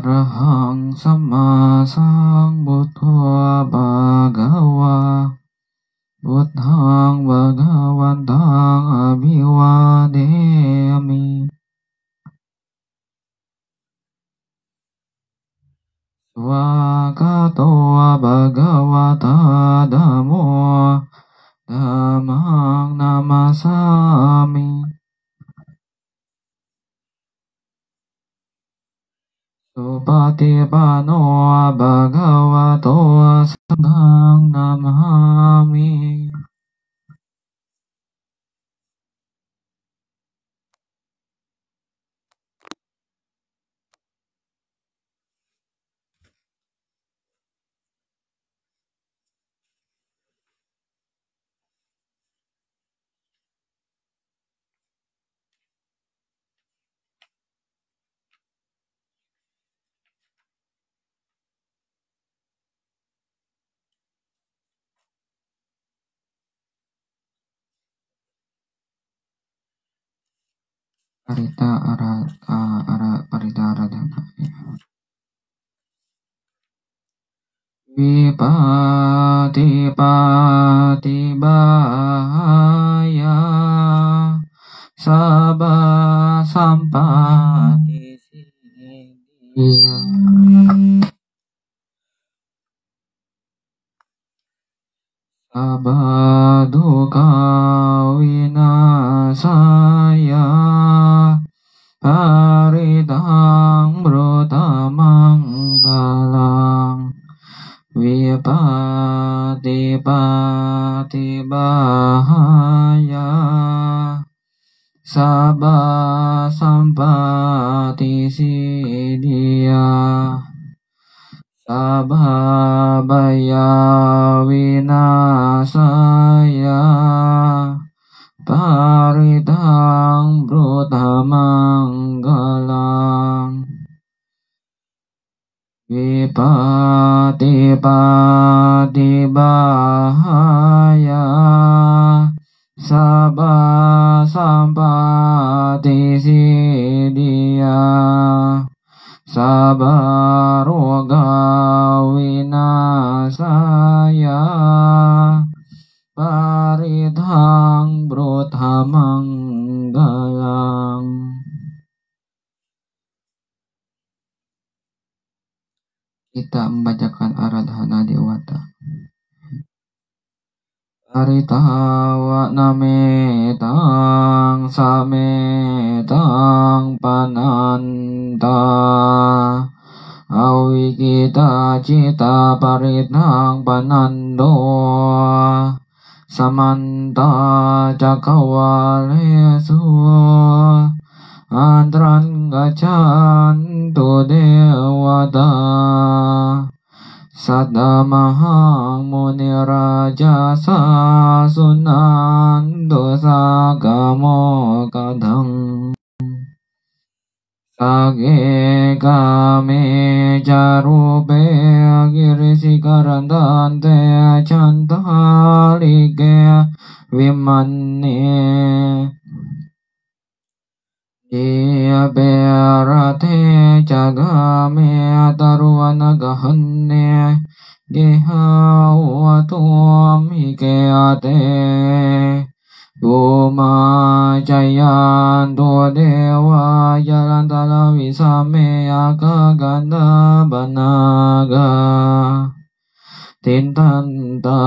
arahang sama sama Parita Ara Ara Parita Aradhana ya. Vipati Pati Bahaya Sabah Sampati Siddhiya Sabaduka winasaya Paritang brutamang balang Wipati pati bahaya Sabah sampati sidia Abhabaya vinasaya Paritang brutamanggalang Vipati pati bahaya Sabah sampah cita paritang panando samanta cakawalesu antran gacan tu dewata sada mahang muni raja sa sunando sagamo kadang අගේ කාමේ චරූපේ අගිරිසි කරන්දන්තේ චන්තාලිකේ විමන්නේ ඒබේරතේ චගාමේ අතරුවන ගහන්නේ ගෙහාවතුමිකේ අතේ ตุมาชายันัวเดวายารันตาลวิสามเมยากากันดาบนากาตินตันตา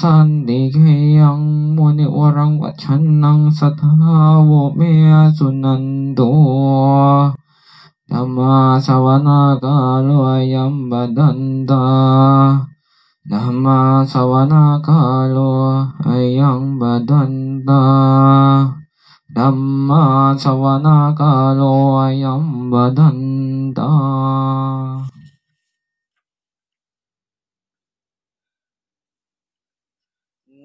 สันติเกยังมุนิวรังวัชันนังสัทธาวเมสุนันตัวธรรมาสวนากาลวยัมบดันตา Dhamma sawana kalo ayang badanta Dhamma sawana kalo ayang badanta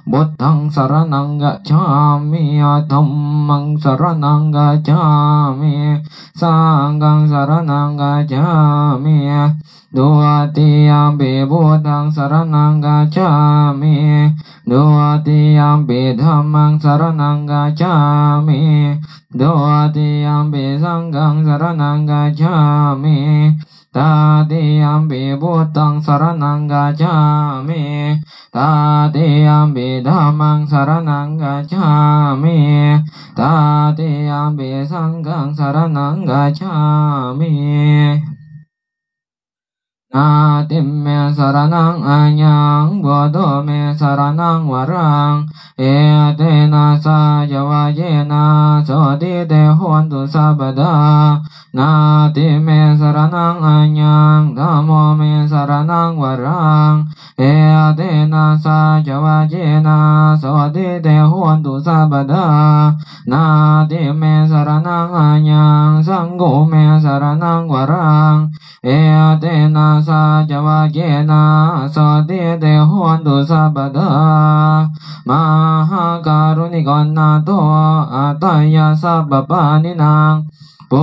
Sang Buddhang saranang gacchami Dhammang saranang gacchami Sanggang saranang gacchami Duatiyampi Buddhang saranang gacchami Duatiyampi Dhammang saranang gacchami Duatiyampi Sanggang saranang gacchami Tadiyambi bhutang saranang gacchami Tadiyambi dhammang saranang gacchami Tadiyambi sanghang saranang gacchami na tim me saranang anyang bodo me saranang warang e te na sa yawa ye na so di te hon tu sa na tim me saranang anyang dhammo me saranang warang e te na sa yawa ye na so di te hon tu sa na tim me saranang anyang sanggo me saranang warang เอเตนะสาจวะเกนะสาเตเดหันตุสัพพะมหาการุณิกรนาโตอัตัยาสัพปานินังปุ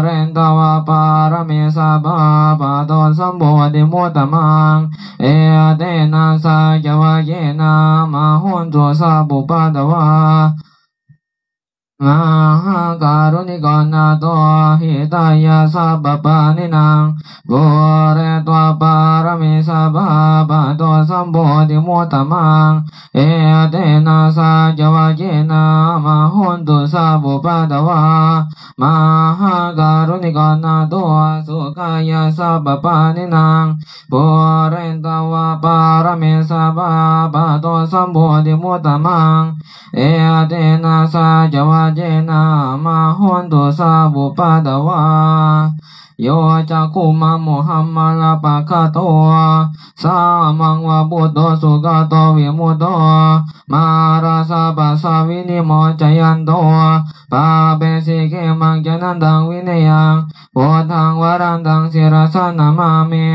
เรนตวาปารมิสาบาปะโตสัมบูติมุตมังเอเตนะสาจวะเกนะมหุนตุสัพปะตวาอาการุณิกรนาโตหิตายาสับปานินางบุเรตวปารมิสัพปะตัวสมบูธิมุตตมังเอเตนะสาจวะเจนะมะหุนตุสับุปะตวะมหาการุณิกรนาโตสุขายาสับปานินางบุเรตวปารมิสัพปะตัวสมบูธิมุตตมังเอเตนะสาจวะ杰那玛吼多萨布达哇。โยจักุมาโมหัมมาลาปะคะโตสามังวะบุตโตสุกะโตวิมุตโตมาราสะปะสสวินิโมจยันโตปะเปสิกิมังจนันตังวินยังพุทังวรันตังสิระสานามามิ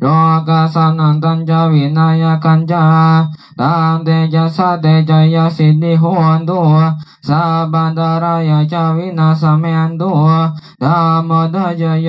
โลกาสานันตัญจวินายกันจาตัมเตจะสะเตจะยสิณธิหันตุสะบันดารายจวินาสเมนโตุธรรมดาจโย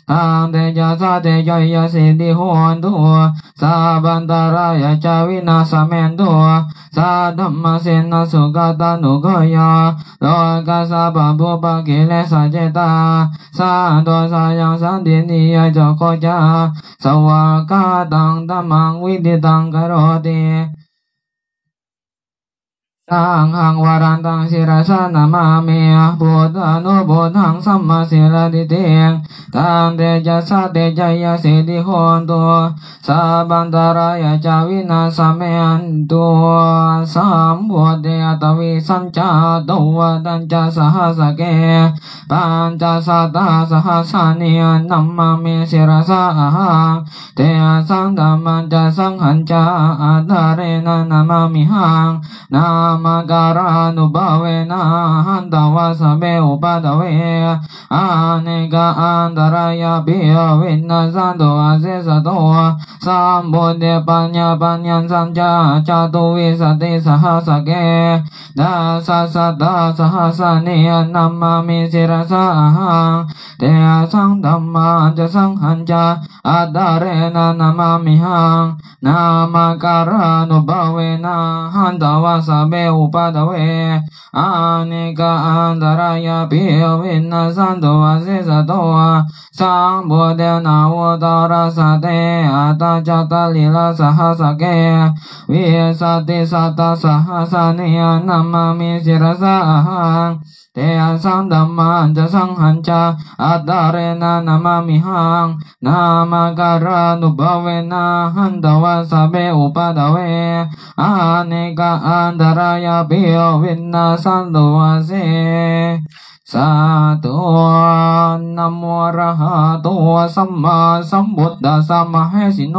อังเดยาาเดยยาสิติหุนตัวสาบันตารายจาวินาสเมนตัวสาธัมมสินสุกตานุกยโลกัสสะปัมปุปกิเลสเจตาสาตัวสายังสันตินิยจโกจาสวากาตังตัมังวิติตังกโรติตังหังวารันตังศิรชานามามะบุตานุบุตังสัมมาสิรติเตียงตังเตจัสเตจายสิทิหันตุสาบันตารายจาวินาสเมนตุสามบุตเดตวิสัญจาตุวัตัญจสหัสเก ปัญจสัตตาสหัสานิยนัมมามีสิรสาหังเตสังธรรมัญจสังหันจาอัตเรนะนามามิหังนาม ಸಮಗಾರಾನುಭವೇನ ಹಂತವ ಸಭೆ ಉಪದವೇ ಆನೆಗ ಆಂತರಯ ಪಿಯ ವಿನ್ನ ಸಂತು ಅಸೆ ಸತೋ ಸಾಂಬೋಧ್ಯ ಪನ್ಯ ಪನ್ಯನ್ ಸಂಚ ಚಾತುವಿ ಸತಿ ಸಹಸಗೆ ದಸ ಸದ ಸಹಸ ನಿಯ ನಮಾಮಿ ಶಿರಸ ತೇ ಸಂ ಧಮ್ಮ ಚ ಸಂ ಹಂಚ ಆಧಾರೇನ ನಮಾಮಿ ಹಂ ನಾಮಕಾರಾನುಭವೇನ ಹಂತವ ಸಭೆ उपधवे अनेक आन्धराय पियो विन्न सन्तो असिसतो สังบูเดนาวตารสเตอัตาจตตลิลาสหสเกวิสติสัตตสหสเนียนามมิสิระสหังเตอสังดัมมันจะสังหันจาอัตตเรนานามามิหังนามาการานุบเวนาหันตวัสเบอุปดเวอาเนกาอันตรายาเปียววินนาสันตุวะเซสัตว์นะโมระหะโตสัมมาสัมพุทธสสะมะเหสิโน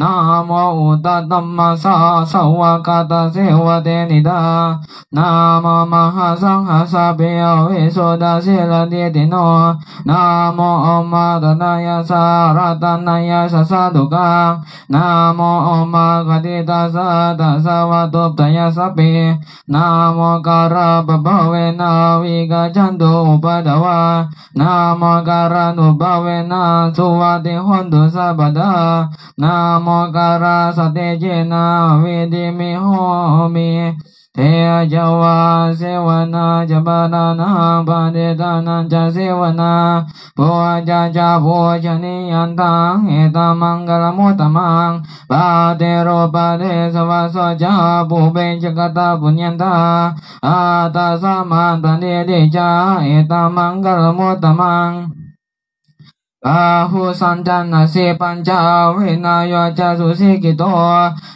นะโมอุตตัมมัสสะสวะกาตาเสวะเตนิดานาโมมหาสังหาสะเปยเวโสุดาเสลเดติโนนะโมอมาตนายาสารตนายาสสะตุกานะโมอมากติตาสาตาสวะตุปตยาสะเปนะโมการะบะเวนาวิกาจันตุปะตะวานามการานุภาเวนะสุวัติหันตุสัพพะนามการาสติเจนะวิดิมิโหมิ thế giáo a se wa na cha ba na na ba ta na cha se wa na bo cha cha bo ni an ta he ta mang ro ba de sa wa sa ma ta de de cha he ta mang ga la mo ta Ahu santan nasi panca wina yaca susi kito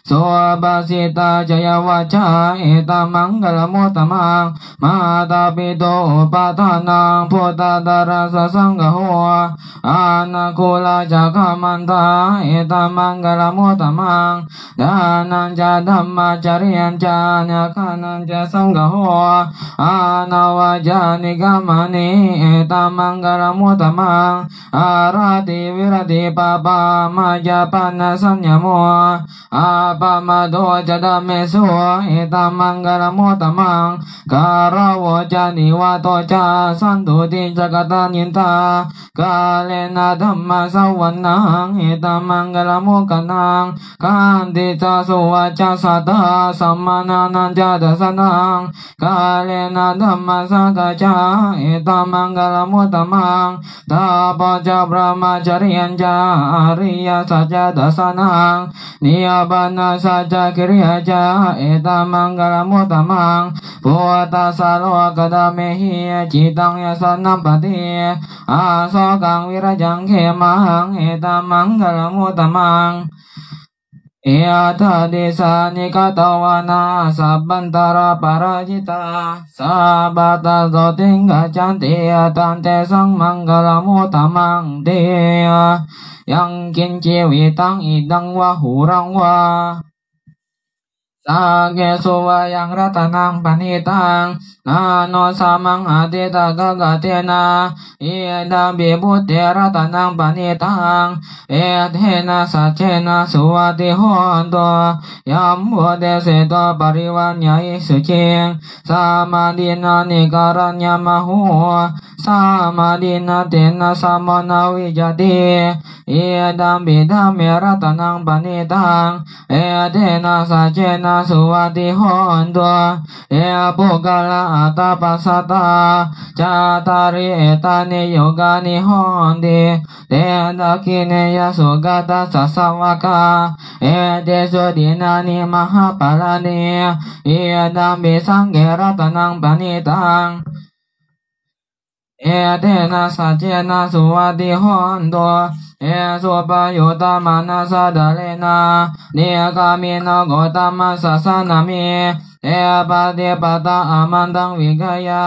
so basita jaya waca ita manggala mutamang Mata pito patanang puta darasa sanggaho Anakula jaka manta ita manggala mutamang Danan ja dhamma carian ja nyakanan ja sanggaho Anawaja nigamani ita manggala mutamang ra ti vi ra ti pa pa ma ya pa na sam nya mo a pa ma do cha da me su e ta mang ga ra mo ta mang cha ni cha san tu ti cha ka ta nyin ta ka le na tham ma sa wan mo ka nang cha su cha sa ta na cha da sa na tham sa ka cha e mo ta mang brahmacaryan ca ariya saja dasana niyabana saja kriya ca eta manggalam utamang puwata sarwa kadamehi citang yasanam pati kang wirajang kemahang eta manggalam utamang ia tadi sani katawana sabantara parajita sabata zotingga cantia tante sang manggalamu tamang dia yang kinci witang idang wahurang wah Sage suwa yang rata nang panitang Nano samang adita gagatena Ida iya bibuti rata nang panitang Edhena iya sacena suwa di hondo Yambo desito pariwanya isucing Sama dina nikaranya mahu Sama dina tena samana wijati Ida bidami rata nang panitang Edhena iya sacena สุวัติหอนตัวเอปุกาลาตาปัสสตาจาตาริเอตานิโยกานิหอนติเดตะกิเนยสุกาตาสัสวกาเอเดสุดินานิมหาปารานีเอดามิสังเกรตนังปณิตังเอเทนะสัจเจนะสุวัติหอนตัวเอสุปโยตามานาสาดาเลนาเนกามินโกตามาสสานามิเอปะเดปะตาอามันตังวิกายา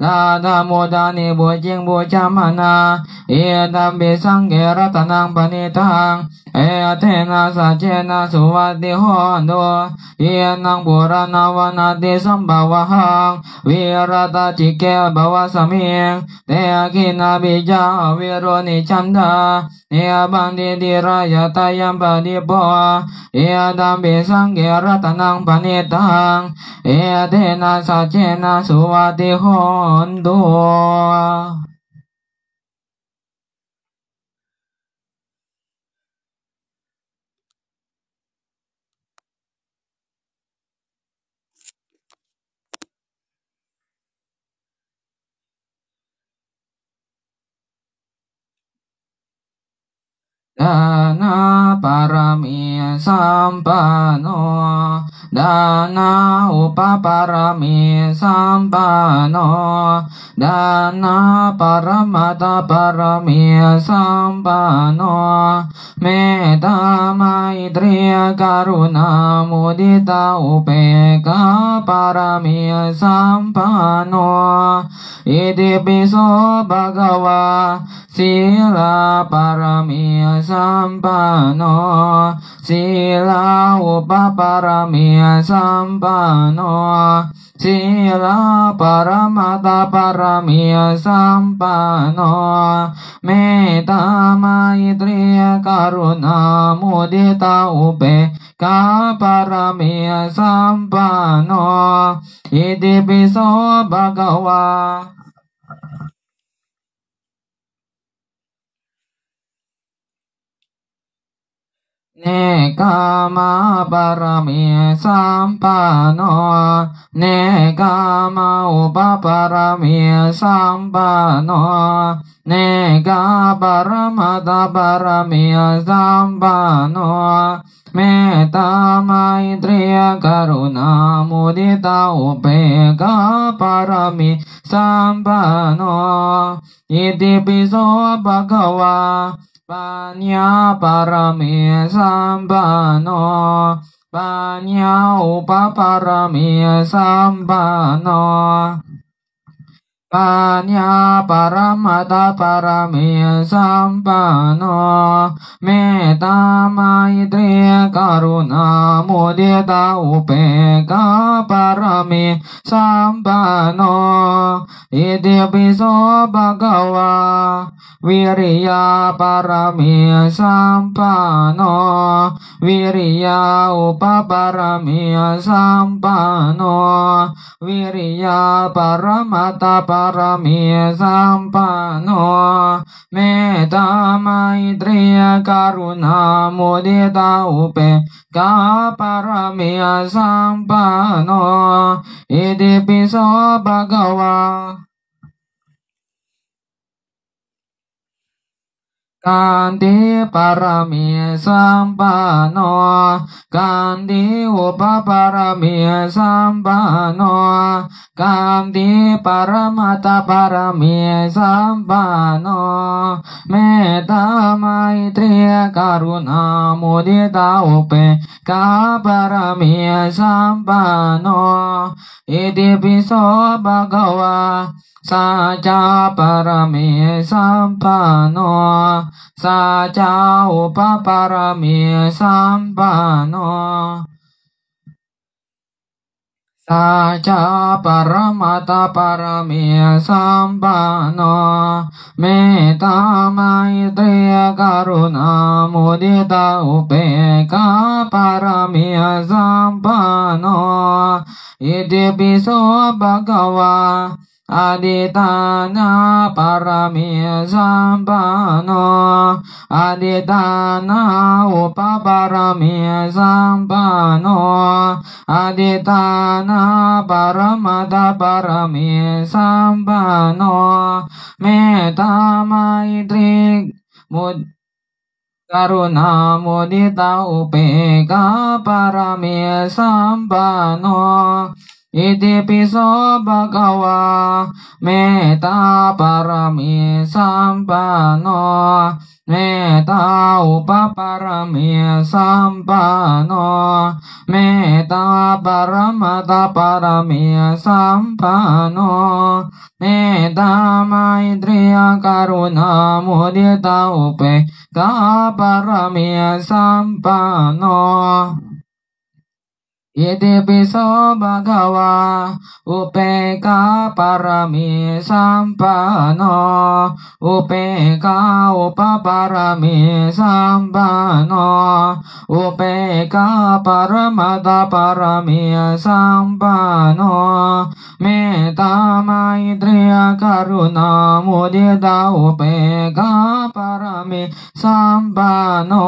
la ta mô ta ni bu chiên bu cha ma na ye tam bi sang ge ra ta nang pa ni tang e te na sa che na su va ti ho do ye nang bu ra na va na ti sam ba va hang vi ra ta chi ke ba va sa mi te a ki na bi ja vi ro ni cham da ni a ban di di ra ya ta yam pa di bo ye tam bi sang ge ra ta nang pa ni tang e te na sa che na su va ti ho অন্ধ Dana parami sampano Dana upa parami sampano Dana paramata parami sampano Meta maitriya karuna mudita upeka parami sampano iti piso bhagava sila parami sampano sila upa upaparamia sampano sila para paramata paramia sampano meta maitriya karuna mudita upe ka kaparamia sampano iti bisa bagawa ma Negama parami sampano, negama uba parami sampano, negabaramada parami sampano, metama idriya karuna mudita upega parami sampano, iti piso bhagava, Panya parami sambano Panya upaparami sambano Panya paramata parami sampano Meta maitri karuna mudita upeka parami sampano Iti piso bhagawa Wirya parami sampano Wirya upaparami sampano Wirya paramata parami มีสัมปันโนเมตาไมตรีกรุณาโมดิตาอุเปกาปารมีสัมปันโนอิติปิโสภะคะวากันติปารมีสัมปันโนกันติอุปปารมีสัมปันโนกันติปารมัตตปารมีสัมปันโนเมตตาัยตรีกรุณามุดิตาอุเปกาปารมีสัมปันโนอิติปิโสภะกวาสาจาปรเมสัมปันโนสาจาอุปปรเมสัมปันโนสาจาปรมัตาปรเมสัมปันโนเมตาไมตรีกรุณามุดิตาอุเปกาปรเมสัมปันโนอิติปิโสภะคะวา Aditana paramizambano Aditana upaparamizambano Aditana paramada paramizambano Metta maitri mud Karuna mudita upeka parami sambano อิติปิโสภะคะวาเมตตาปรมิสัมปันโนเมตตาอุปปารมิสัมปันโนเมตตาปรมัตาปรมิสัมปันโนเมตตาไมตรียการุณามุดิตาอุเปกาปรมิสัมปันโน Iti piso bagawa upeka parami sampano upeka parami sampano upeka paramata parami sampano meta maitreya karuna mudita upeka parami sampano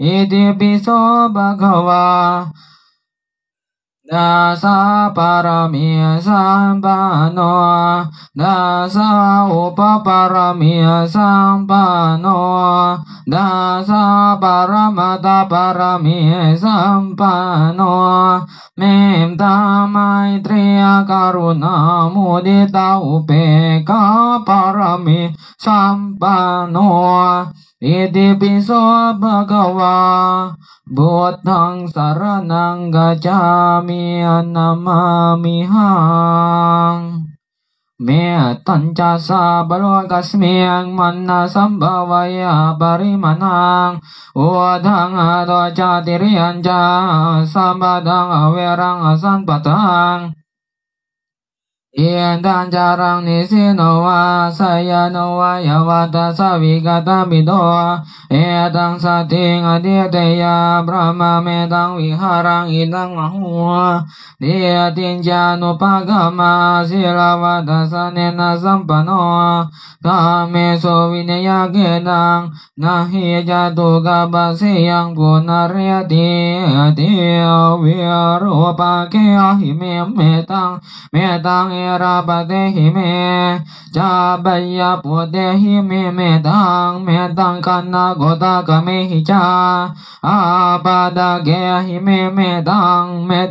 iti piso bagawa นาสาปารมีสัมปันโนนาสาอุปปารมีสัมปันโนนาสาปารมัตปารมีสัมปันโนเมตตาัยตรีกรุณามุดิตาอุเปกาปารมีสัมปันโนอิติปิโสภะคะวาบุตังสารนังกัจจามิอนามามิหังเมตัญจาสาบโวกัสเมียงมันนาสัมบวายาปริมานังอุทังอาตจาติริยัญจาสัมปดังอเวรังอสันปตัง Iyan tan charang ni si no wa saya no wa ya wa ta sa vi ka ta bi do wa e tang sa ti nga di te ya brahma me tang vi harang i tang ma hu wa di a tin cha no pa ga ma si la wa ta sa ne na sam pa no wa ta me so vi ne ya ke tang na hi cha tu ka ba si yang bu na re a ti a ti a vi a ru pa ke a hi me me tang me tang रबदेहि मे पोदे ही मे मेधां मेधां कन्न गोदागमेहि गे ही मे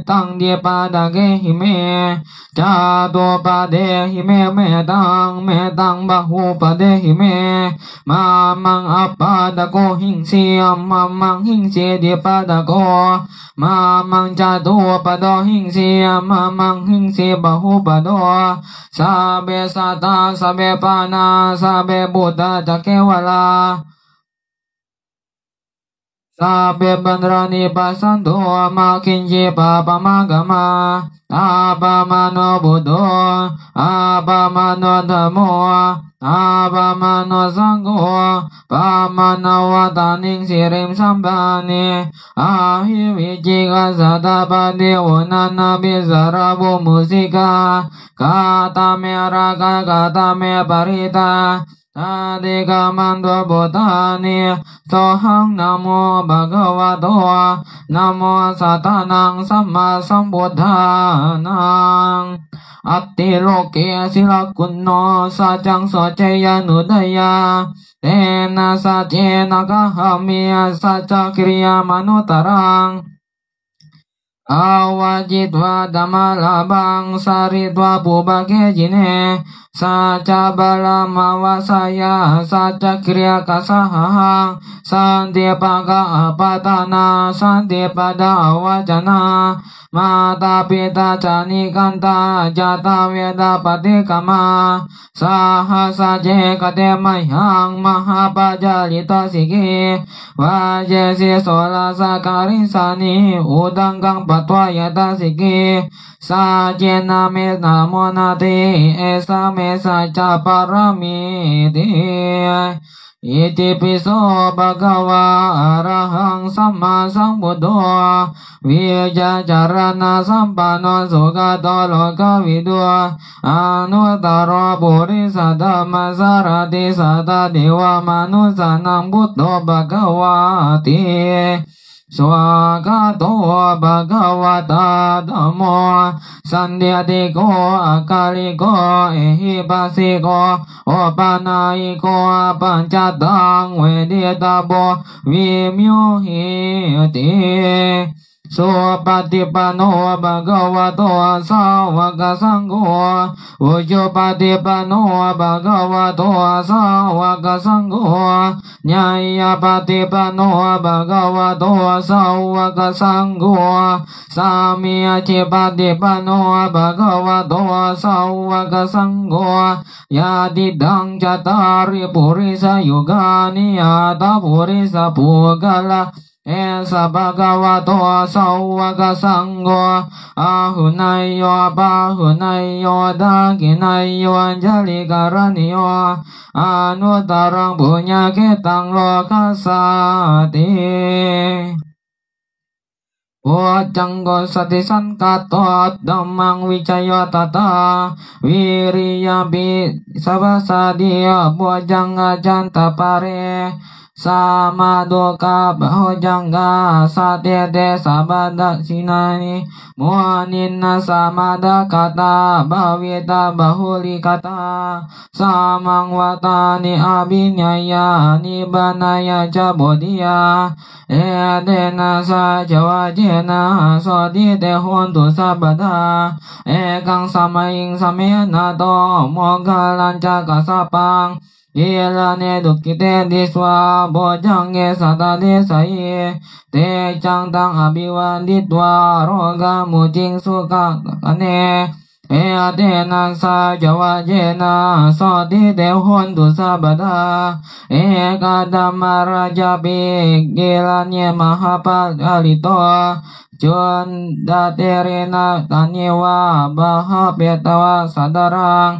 पादा गे ही मे ही मे बहु पदे ही मे मामं अपदको हिंसि मामंग हिंसे दे जा दो पदो हिंसे मामंग हिंसे पदो သဗ္ဗေသတ္တသဗ္ဗေပါဏသဗ္ဗေဘုဒ္ဓတကေဝလာ Ta pe pandrani pasantu ama kinji papa magama Aba mano budu, aba mano dhamo aba mano sangho Pamana wataning sirim sambani Ahi vichika satapati unana bisarabu musika Kata me raga, kata me parita าดิกามันตบุตานิโตหังนโมบะกวาะโตนโมสัตานังสัมมาสัมพุทธานังอัตติโลกเกสิลกุณโน สัจังสัจยานุดยาเตนะสัจเจนะกะหามีสัจจกิริยามนุตรัง Awajitva damalabang saritva pubake jine Saca bala mawasaya saca kriya kasahang Sandipaga apatana sandipada awajana माता पिता च निकन्ता जाता वेदपतिकमा सहसजे कते मह्यां महापजलितसिगे वाजसि सोलसकरि सनि उदङ्गं पत्वा यतसिगे सा जेन मे नमो नते एष मे स च परमेति อิติปิโสภะคะวะอะระหังสัมมาสัมพุทโธวิจจารณะสัมปันโนสุขะโตโลกวิทูอนุตตรปุริสธรรมสารติสัตติวามนุสนังพุทโธภะคะวะติสวากาโตภะคะวะตาธัมโมสันเดียติโกอาคาลิโกเอหิปัสสิโกโอปานาอิโกปัญจตังเวเดตาโบวิมโยหิติสุปฏิปันโนภะคะวะโตสาวกสังโฆอุจุปฏิปันโนภะคะวะโตสาวกสังโฆญาญาปฏิปันโนภะคะวะโตสาวกสังโฆสามีจิปฏิปันโนภะคะวะโตสาวกสังโฆยาติดังจตาริปุริสยุกานิยาตาปุริสภูกะละ esa Esabagawato sawaga sanggo ahunayo bahunayo daginayo anjali garaniyo anu tarang punya ketang lokasati. Wajanggo janggo satisan katot damang wicaya tata wiriya bi sabasadiya wajangga janta pare. Sama doka bahu jangga sate de sabada sinani sama da kata bahwita bahuli kata samang watani abinyaya nibanaya cabodia edena sa jawajena sodite hondo sabada ekang samaing samena to moga lancaka kasapang Ilane dukite diswa bojange sadade saye te changtang abivanditwa roga mucing suka kane e adena sa jawajena sodi dehon sabada e kadama rajabi gilanye mahapal alito Jun daterina taniwa bahapetawa sadarang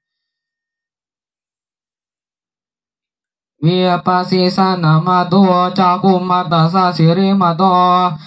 Via pasi sana madu chaku mata sa siri madu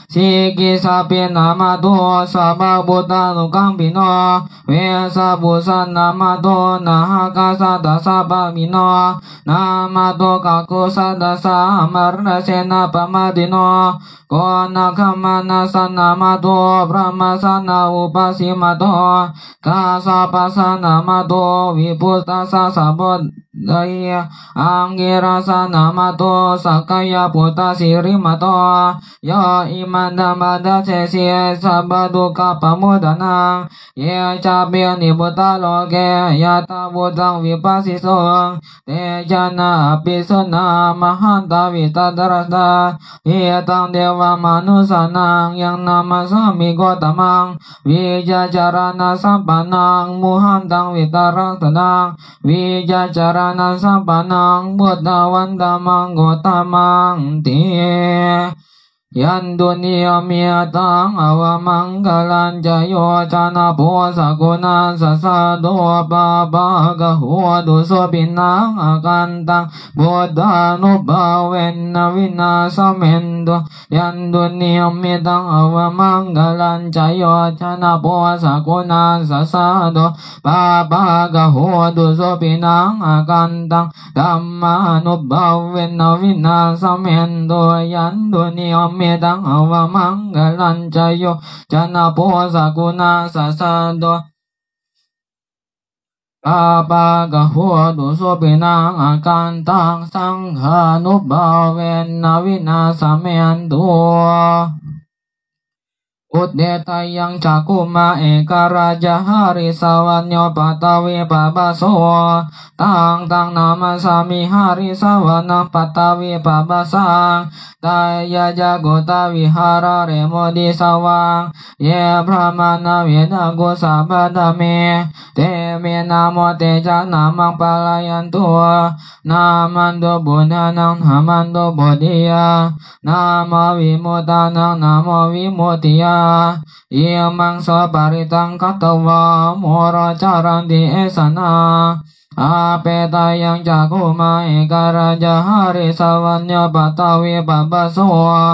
sigi sapi na madu saba buta nu kambi no via sabu sana madu na haka sada saba mino na madu kaku sada sa amar na sena pamadi no ko na kama na sana madu brahma sana upasi madu kasa pasana madu vipusta sa sabu Daya angirasa sana mato sakaya puta rimato ya imanda mada cesi sabadu kapamudanang ya ni buta loge ya tabudang teja na jana sana mahanta darasda ya tang dewa manusanang yang nama sami gotamang vijajarana sampanang muhantang vitarastanang vijajarana sapanang buat awan tamang go tamang tie ยันตุนิยมีตังอวมังคลันจโยชนะโพสกุณาสสะโดปะปะกะหัวดุสปินังอกันตังบุตานุภาเวนนวินาสเมนตุยันตุนิยมีตังอวมังคลันจโยชนะโพสกุณาสสะโดปะปะกะหัวดุสปินังอกันตังธรรมานุภาเวนนวินาสเมนตุยันตุนิยมีมิตังอวมังกลัญจโยจันปุสกุณาสสะโดกาปากะหัวดุสุปินังอาการตังสังขานุบาเวนนวินาสเมนตัว Udeta yang cakuma eka raja hari sawan patawi baba soa tang tang nama sami hari sawan patawi baba sang daya jago tawi hara remo di sawang ye brahmana weda go sabadame teme namo teja nama palayan tua namando bunanang namando bodhiya nama vimutanang namo vimutiyang อิมังสปริตังกัตวามรจารันติเอสนาอาเปตายังจักุมาเอกราจาหาริสวัญญปตาวิปปัสสวะ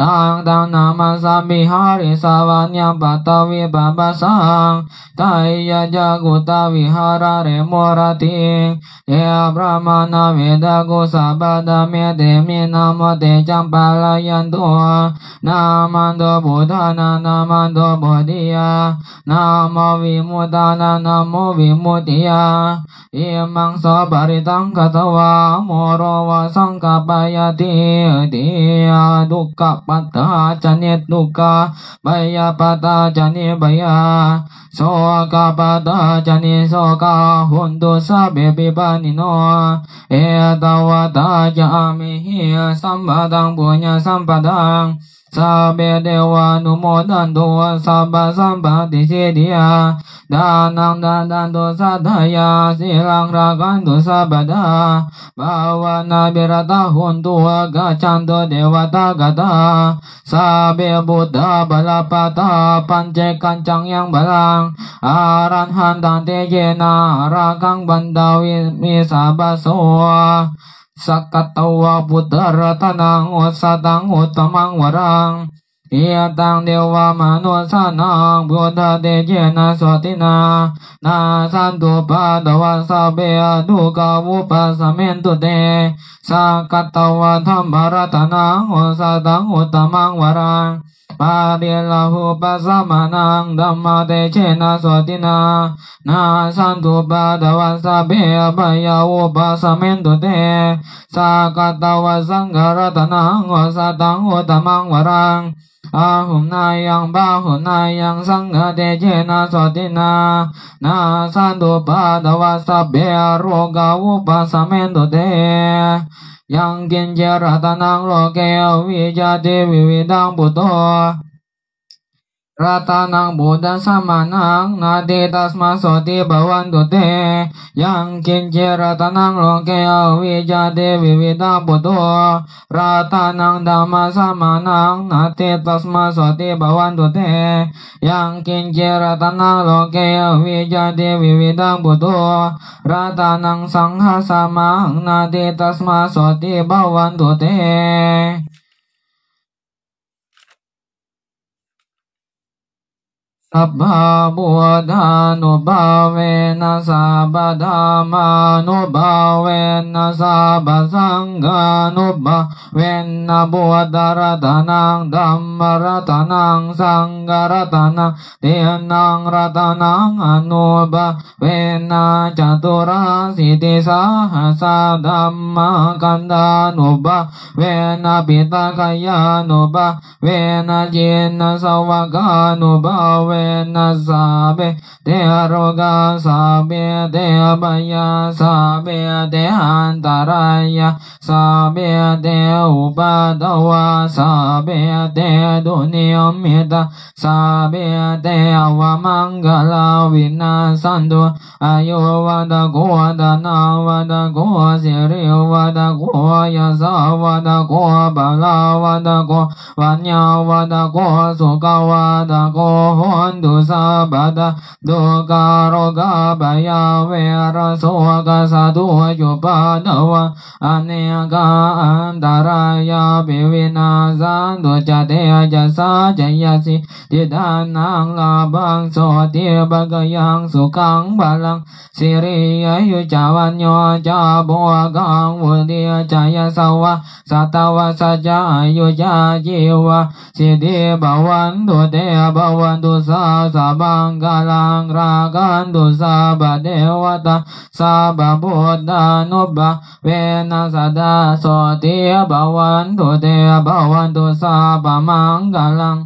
ตังตังนามาสมิหาริสวัญญปตาวิปปัสสังตายยะจักุตาวิหาระเรมรติเอพระมานาเวดากุสัพดาเมเตมินามเตจัมปาลายันตุนามันโตบุทานานามันโตบุติยานามวิมุตานานาโมวิมุติยา emang sabari tangka tawa moro wa sangka bayati dia duka pata canit duka baya pata cani baya soka pata cani soka hundu sabibi banino e tawa ta jami sambadang punya sambadang Sabe dewa numo dando saba samba di sedia danang dan sadaya silang ragan do Sabda bawa nabi rata hundu aga canto dewa tagada sabe buddha balapata pance kancang yang balang aran handan tegena ragang bandawi misabasoa สักกตวะพุทธรัตนังอุสตังอุตมังวรังเยตังเดวามนุสานังพุทธเดเจนะสวตินานาสันตุปาดวะสเบียดูกาวุปัสเมนตุเตสักกตวะธรรมรัตนังอุสตังอุตมังวรังปาเดลาหุปัสสะมานังดัมมาเตเชนะสวตินานาสันตุปาตวัสสะเบอบายาวุปัสสะเมนตุเตสากตาวัสังกรตนังวสตังวตมังวรังอาหุนายังบาหุนายังสังฆเดเจนะสวตินานาสันตุปาตวัสสะเบอโรกาอุปัสสะเมนตุเต yang kinjar tanang lo keo wija te wiwi dang buto. Ratanang Buddha samanang nadi tasma soti bawan dute yang kinci ratanang loke awi jadi vivida budo ratanang dama samanang nadi tasma soti bawan dute yang kinci ratanang loke awi jadi vivida budo ratanang sangha samang nadi tasma soti bawan dute อบาบัวดานุบาเวนัสาบดามานุบาเวนัสาบสังกานุบาเวนับัวดารตานังดัมมารตานังสังการตานังเตียนังรตานังอนุบาเวนัจตุราสิติสาหสาดัมมากันดานุบาเวนัปิตาขยานุบาเวนัเจนสวากานุบาเว那萨贝德罗伽萨贝德巴亚萨贝德安达拉亚萨贝德乌巴多瓦萨贝德多尼奥米塔萨贝德阿曼加拉维纳桑多阿尤瓦达古阿达纳瓦达古阿西里瓦达古阿雅萨瓦达古阿巴拉瓦达古瓦尼亚瓦达古苏卡瓦达古 tu sa da do ga ga baya ya ve ra so ga sa tu yo ba na wa ane ga an da ra ya bi vi na san tu cha sa ja ya si ti da nang la bang so ti bagayang ga yang su kang ba lang si ri yo cha bo gang wu di cha ya sa wa sa ta sa cha yu cha ji si di ba wan tu te ba sa าสบังกาลังรากันตุสาบะเดวตาสาบะพุทธานุบะเวนัสดาโสติบวันตุเตบวันตุสาบมังกาลัง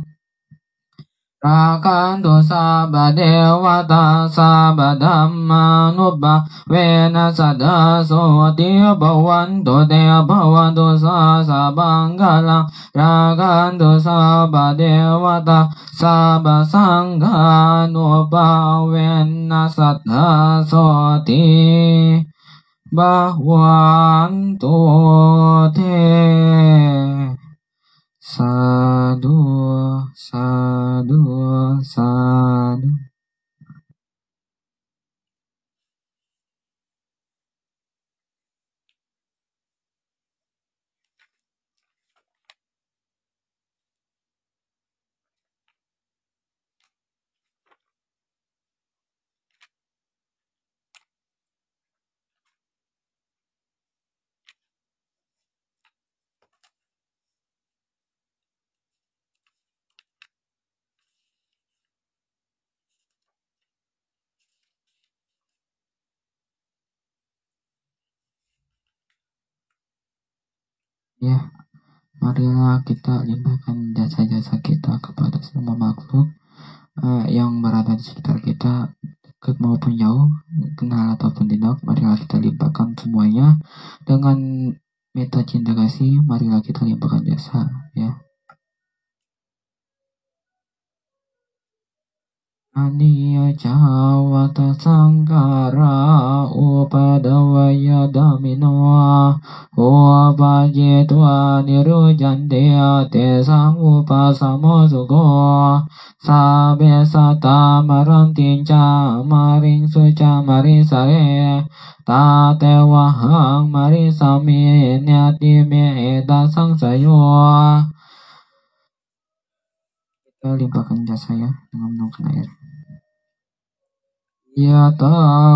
รากันตุสับเดวตาสับดัมมานุปเวนัสดาโสติภวันตุเตภวันตุสาสะบังกลังรากันตุสับเดวตาสับสังฆานุปเวนัสดาโสติภวันตุเต සාදු සාදු සාදු Ya, marilah kita limpahkan jasa-jasa kita kepada semua makhluk uh, yang berada di sekitar kita, dekat maupun jauh, kenal ataupun tidak. Marilah kita limpahkan semuanya dengan meta cinta kasih. Marilah kita limpahkan jasa, ya. Aniyacawata sangkara upadavaya daminoa Upajitwa nirujante ate sang upasamo sugo Sabe sata marantinca maring suca marisare Tate wahang marisami nyati meeda sang sayo Kita limpahkan jasa ya dengan menungkan air. ยะตา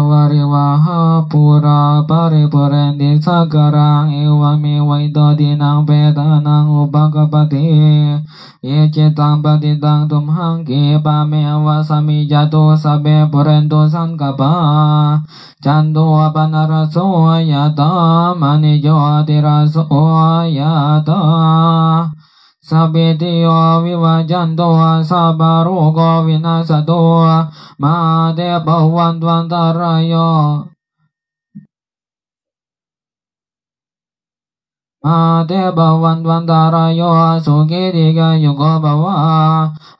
วาริวะหาปุราปาริปุเรนติสักการังเอวเมิวัยตดินังเปตานังอุปกปติเอเจตังปฏิตังตุมหังเกปาเมวะสมิจตุสเบปุเรนตุสังกปาจันโตปนารโสยะตามณิโยติรโสยะตา Sabitiyo vivajanto sabarugo vinasato ma te bhavantantarayo ma te bhavantantarayo sukiriga yugo bhava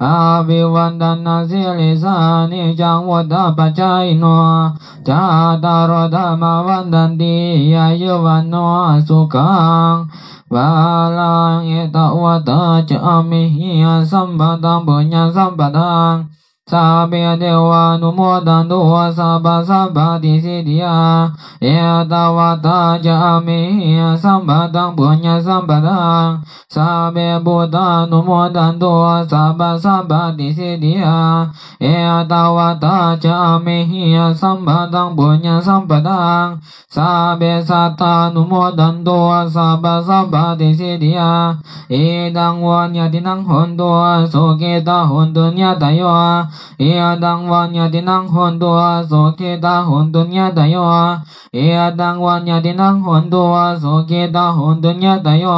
avivandana silisa nijang vada pachaino chataro dhamma vandanti yayuvano sukang Valaye tawata cha mihi sambadam punya sambadam Sabe dewa numo dan dua saba saba di sini ya, ya taja ami ya samba dang punya samba dang. Sabe buta numo dan dua saba saba di sini ya, ya taja ami ya samba dang punya samba dang. Sabe sata numo dan dua saba saba di sini ya, idang wanya dinang hondo, sugita hondonya dayo. ia dang wan ya dinang hon doa zo ke da hon dunya dayo ia dang wan ya dinang hon doa zo ke da hon dunya dayo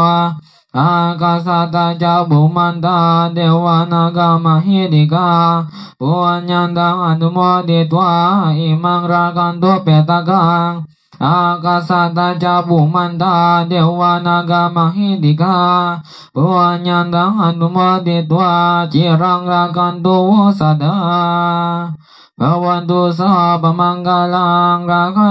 Akasata cha bhumanta devanaga mahidika Puanyanda tua imang rakanto petagang အာကာသတကြပုမန္တာဒေဝနာဂမဟိတိကာဘောညံတံအနုမောတိတောခြေရံရာကံတောဝသဒ္ဒ Bawanto sahaba manggalang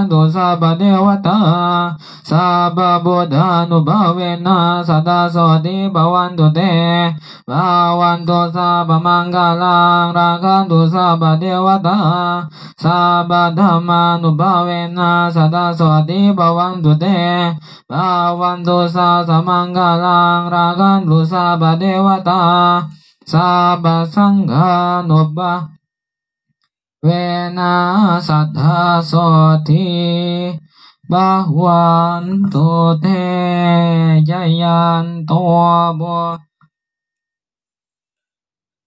tu sahaba dewata Sahaba buddha nubawena sada sodi bawantu te bawanto sahaba manggalang tu sahaba dewata Sahaba dhamma nubawena sada sodi bawantu te bawanto sahaba manggalang tu sahaba dewata Sahaba sangha nubawena เวนาสัทธาสทิบาหวันตุเทยยันตัวบ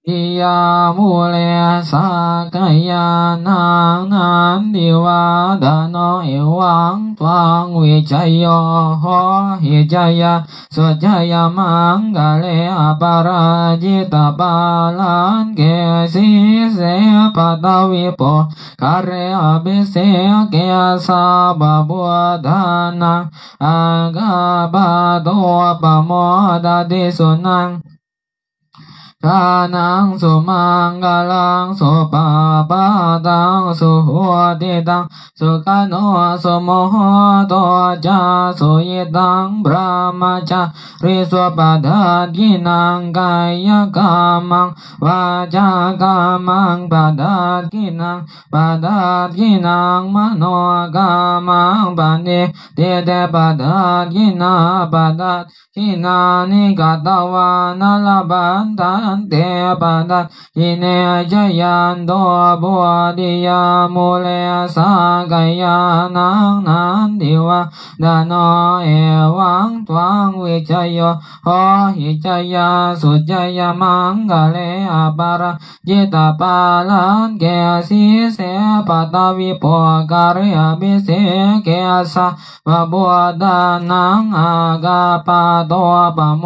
Iya mule sa kaya na nan diwa dano iwang tuang wicayo ho hijaya sujaya manggale aparajita balan kesi se padawi po kare abise kaya sababu dana agabado pamoda disunang Tanang su manggalang su papadang su huatidang su kano su moho toja su yidang brahmaca riswa ginang kaya kamang waja kamang padat ginang padat ginang mano kamang bani dede padat gina padat gina ni nalabantan เตปะดัยินเนจยันโตบวดิยามุเลสกากยานังนันติวะดานเอวังตวังวิจโยโหหิจยาสุจยามังกะเลอาปาระยิตาปาลันเกสิเสปตาวิปวการยบิเสเกสะวะบัวดานังอากาปะโตปะโม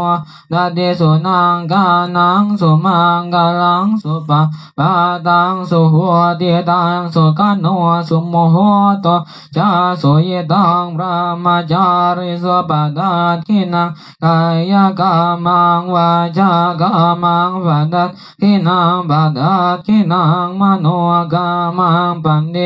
ดาเดสุนังกานังสุมังกาลังสุปะปะตังสุหัวเยตังสุกันโนสุโมโหตจาสุยตังพระมาจาริสุปะดาทินังกายกามังวาจากามังปัดทินังปัดทินังมโนกามังปันเด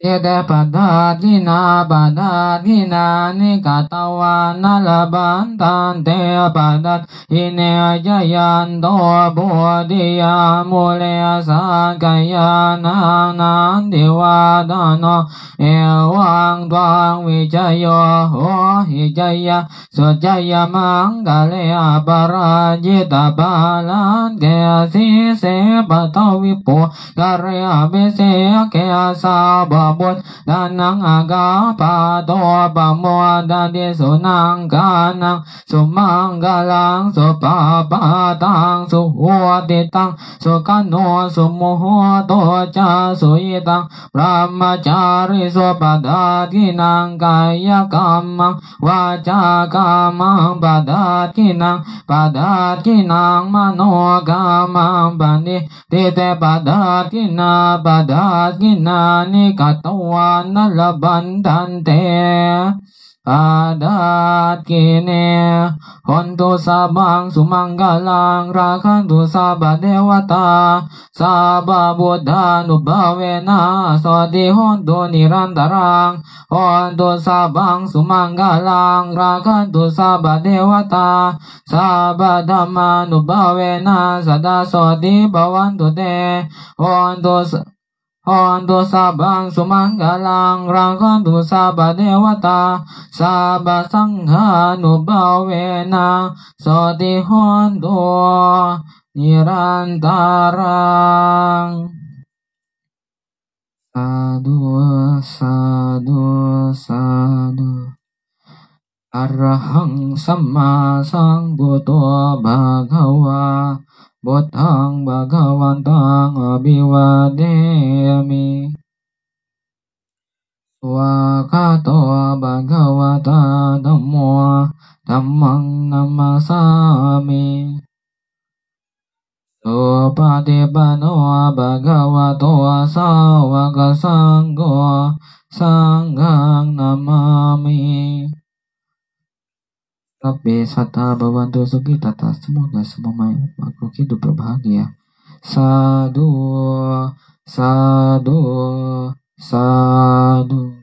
Ede pada dina pada dina ni katawa nalaban te pada ini jayan do bodhya mulia sakaya nanan dewa dano ewang tuang wijayo oh hijaya sujaya manggale abarajita balan po kare karya besi kesa บุตรดานังอากาปาโตปะโมดาเดสุนังกานังสุมังกาลังสุปาปาตังสุหัวติตังสุกันโนสุโมโหโตจาสุยตังพระมจาริสุปดาทินังกายกรรมังวาจากรรมังปดาทินังปดาทินังมโนกรรมังปณิเตเตปดาทินาปดาทินานิกัตตวานลบันทันเตอาดัตกินเนหันตุสาบังสุมังกาลังราคันตุสาบเดวตาสาบาบุตานุบาเวนาสวดีหันตุนิรันดรังหันตุสาบังสุมังกาลังราคันตุสาบเดวตาสาบาธรรมานุบาเวนาสดาสวดีบวันตุเตหันตุออนตุสัพพังสุมังกลังรังคันตุสัพเดวตาสัพสังฆานุบาเวนะสติหอนตุนิรันตารังสาธุสาธุสาธุอรหังสัมมาสังบุตโธภะคะวาบุตังบะกวันตังอภิวาเทมิสวากาโตบะกวตาธัมโมธัมมังนัมมาสามิสุปฏิปันโนบะกวโตสาวกสังโฆสังฆังนัมมามิ Tapi sata bawantu sugitata semoga semua makhluk hidup berbahagia. Sadu, sadu, sadu.